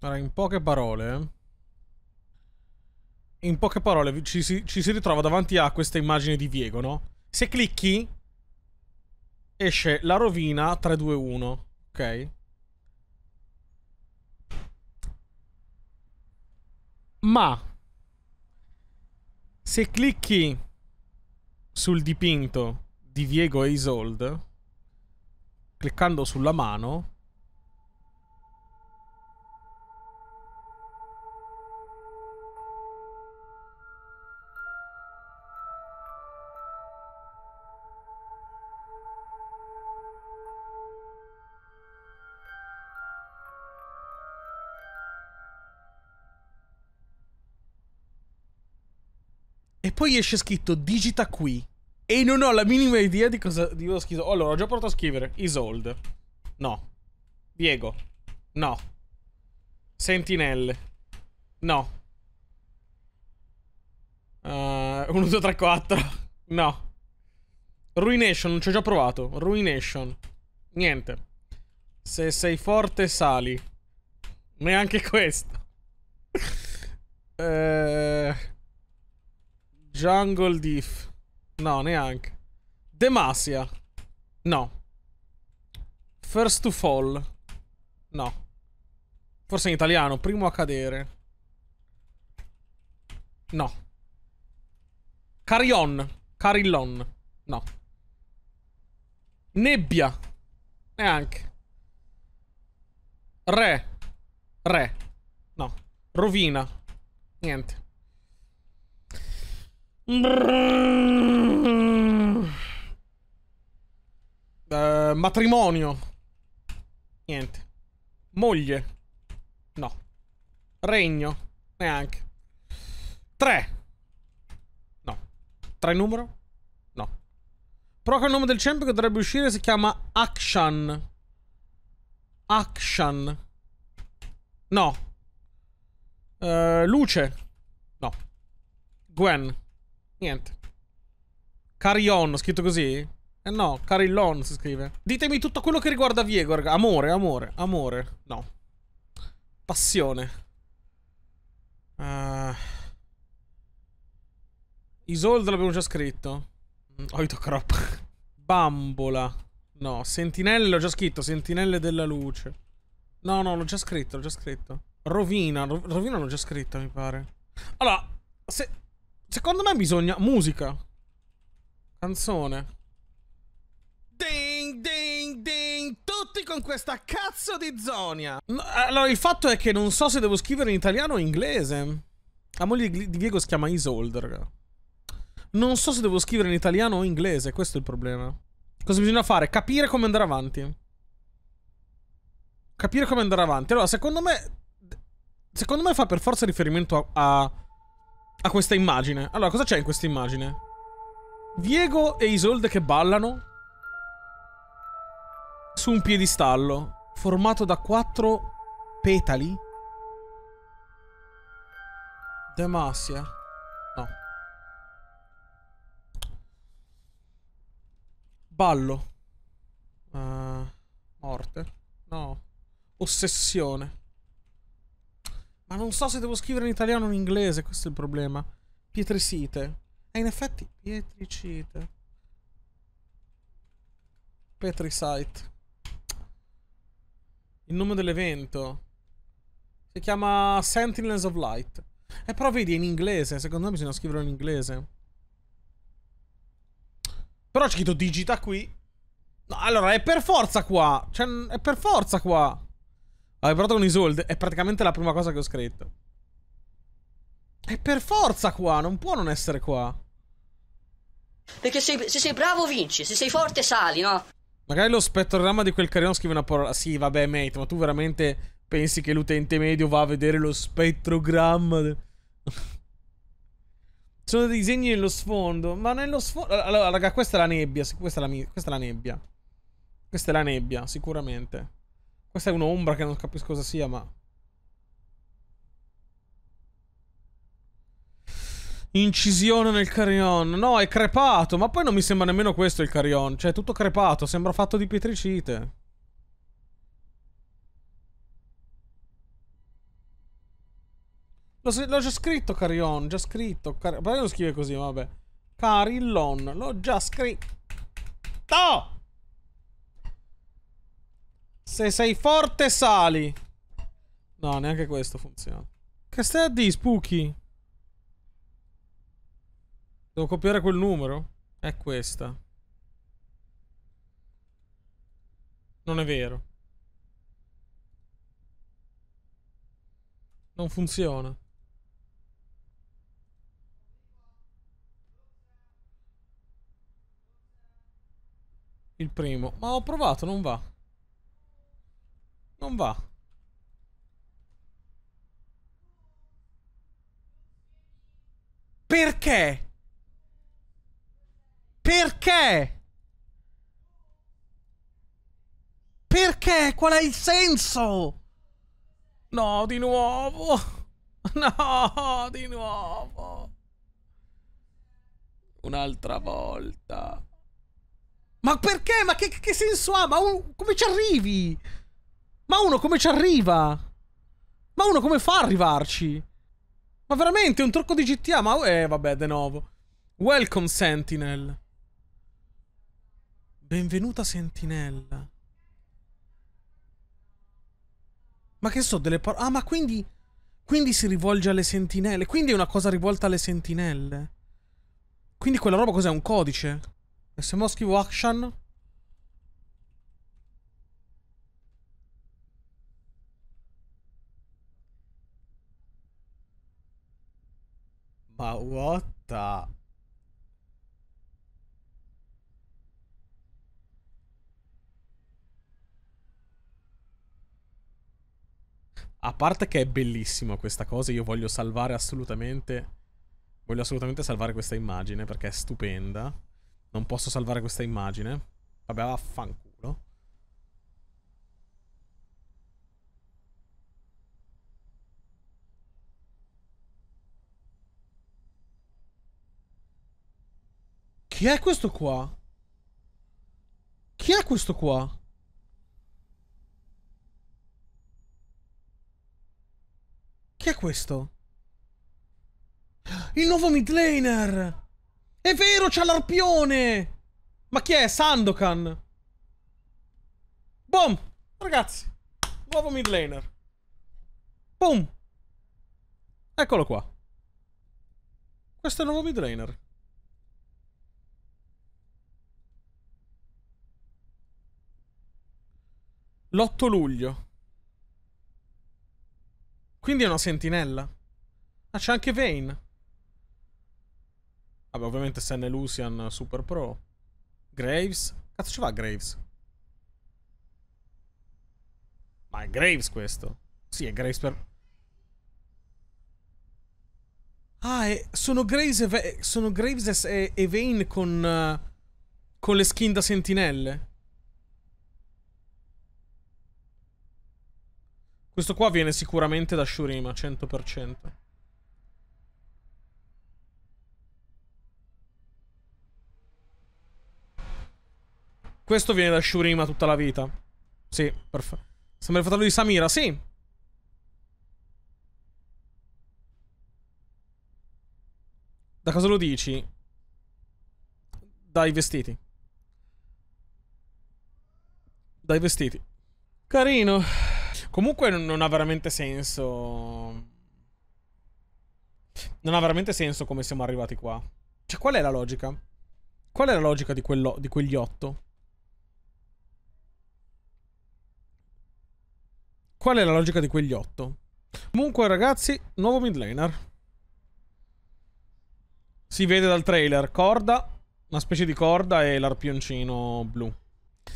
Allora, in poche parole... In poche parole ci si, ci si ritrova davanti a questa immagine di Viego, no? Se clicchi... Esce la rovina 321, ok? Ma... Se clicchi sul dipinto di Viego e Isold, cliccando sulla mano, E poi esce scritto digita qui. E non ho la minima idea di cosa, di ho scritto. Allora, ho già portato a scrivere. Isolde. No. Diego. No. Sentinelle. No. Uh, 1, 2, 3, 4. No. Ruination, non ci ho già provato. Ruination. Niente. Se sei forte, sali. Neanche questo. eh... Jungle Diff. No, neanche. Demasia. No. First to fall. No. Forse in italiano, primo a cadere. No. Carion. Carillon. No. Nebbia. Neanche. Re. Re. No. Rovina. Niente. Uh, matrimonio. Niente. Moglie. No. Regno. Neanche. Tre. No. Tre numero? No. Però che il nome del champ che dovrebbe uscire si chiama Action. Action. No. Uh, luce. No. Gwen. Niente. Carillon, scritto così? Eh no, Carillon si scrive. Ditemi tutto quello che riguarda Viegor. Amore, amore, amore. No. Passione. Uh... Isolde l'abbiamo già scritto. Mm, Oitocrop. Oh, Bambola. No, sentinelle l'ho già scritto. Sentinelle della luce. No, no, l'ho già scritto, l'ho già scritto. Rovina. Rovina l'ho già scritta, mi pare. Allora, se... Secondo me bisogna... Musica. Canzone. Ding, ding, ding. Tutti con questa cazzo di zonia. No, allora, il fatto è che non so se devo scrivere in italiano o in inglese. La moglie di Diego si chiama Isolde, Non so se devo scrivere in italiano o in inglese, questo è il problema. Cosa bisogna fare? Capire come andare avanti. Capire come andare avanti. Allora, secondo me... Secondo me fa per forza riferimento a, a a questa immagine. Allora, cosa c'è in questa immagine? Diego e Isolde che ballano su un piedistallo formato da quattro petali. Demacia. No. Ballo. Uh, morte. No. Ossessione. Ma non so se devo scrivere in italiano o in inglese, questo è il problema. Pietricite. E in effetti, pietricite. Petricite. Il nome dell'evento. Si chiama Sentinels of Light. Eh, però vedi, è in inglese. Secondo me bisogna scriverlo in inglese. Però c'è scritto digita qui. No, allora, è per forza qua. Cioè, è per forza qua. Avevo provato con Isold, è praticamente la prima cosa che ho scritto. È per forza qua, non può non essere qua. Perché sei, se sei bravo vinci, se sei forte sali, no? Magari lo spettrogramma di quel carino scrive una parola. Sì, vabbè, mate, ma tu veramente pensi che l'utente medio va a vedere lo spettrogramma? Sono dei disegni nello sfondo, ma nello sfondo... Allora, raga, questa è la nebbia, questa è la, questa è la nebbia. Questa è la nebbia, sicuramente. Questa è un'ombra che non capisco cosa sia, ma... Incisione nel carion. No, è crepato. Ma poi non mi sembra nemmeno questo il carion. Cioè, è tutto crepato. Sembra fatto di pietricite. L'ho già scritto carion. Già scritto. Car- Perché lo scrive così? Vabbè. Carillon. L'ho già scritto. Se sei forte sali. No, neanche questo funziona. Che stai a di, Spooky? Devo copiare quel numero? È questa. Non è vero. Non funziona. Il primo. Ma ho provato, non va. Non va. Perché? Perché? Perché? Qual è il senso? No, di nuovo. No, di nuovo. Un'altra volta. Ma perché? Ma che, che senso ha? Ma un... come ci arrivi? Ma uno come ci arriva? Ma uno come fa a arrivarci? Ma veramente, un trucco di GTA? Ma eh, vabbè, de nuovo. Welcome, Sentinel. Benvenuta, Sentinella. Ma che so, delle parole... Ah, ma quindi... Quindi si rivolge alle sentinelle. Quindi è una cosa rivolta alle sentinelle. Quindi quella roba cos'è? Un codice? E se mo scrivo action... Ma what the... A parte che è bellissima questa cosa, io voglio salvare assolutamente... Voglio assolutamente salvare questa immagine perché è stupenda. Non posso salvare questa immagine. Vabbè, vaffanculo. Chi è questo qua? Chi è questo qua? Chi è questo? Il nuovo midlaner! È vero, c'ha l'arpione! Ma chi è? Sandokan! Boom! Ragazzi, nuovo midlaner. Boom! Eccolo qua. Questo è il nuovo midlaner. L'8 luglio. Quindi è una sentinella. Ah, c'è anche Vayne. Vabbè, ovviamente Sen e Lucian Super Pro. Graves. Cazzo ci va Graves? Ma è Graves questo. Sì, è Graves per... Ah, è... sono Graves, e... sono Graves e, e Vayne con... Eh, con le skin da sentinelle. Questo qua viene sicuramente da Shurima, 100%. Questo viene da Shurima tutta la vita. Sì, perfetto. Sembra il fratello di Samira, sì. Da cosa lo dici? Dai vestiti. Dai vestiti. Carino. Comunque non ha veramente senso. Non ha veramente senso come siamo arrivati qua. Cioè, qual è la logica? Qual è la logica di, quello, di quegli otto? Qual è la logica di quegli otto? Comunque, ragazzi, nuovo mid laner. Si vede dal trailer. Corda, una specie di corda e l'arpioncino blu.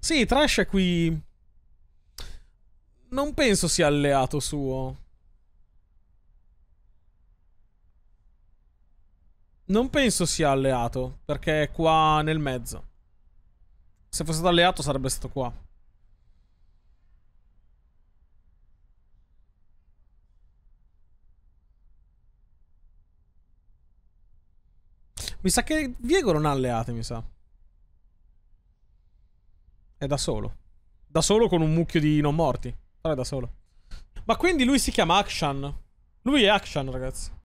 Sì, Trash è qui non penso sia alleato suo. Non penso sia alleato, perché è qua nel mezzo. Se fosse stato alleato sarebbe stato qua. Mi sa che Viego non ha alleate, mi sa. È da solo. Da solo con un mucchio di non morti. Fare da solo. Ma quindi lui si chiama Akshan. Lui è Akshan, ragazzi.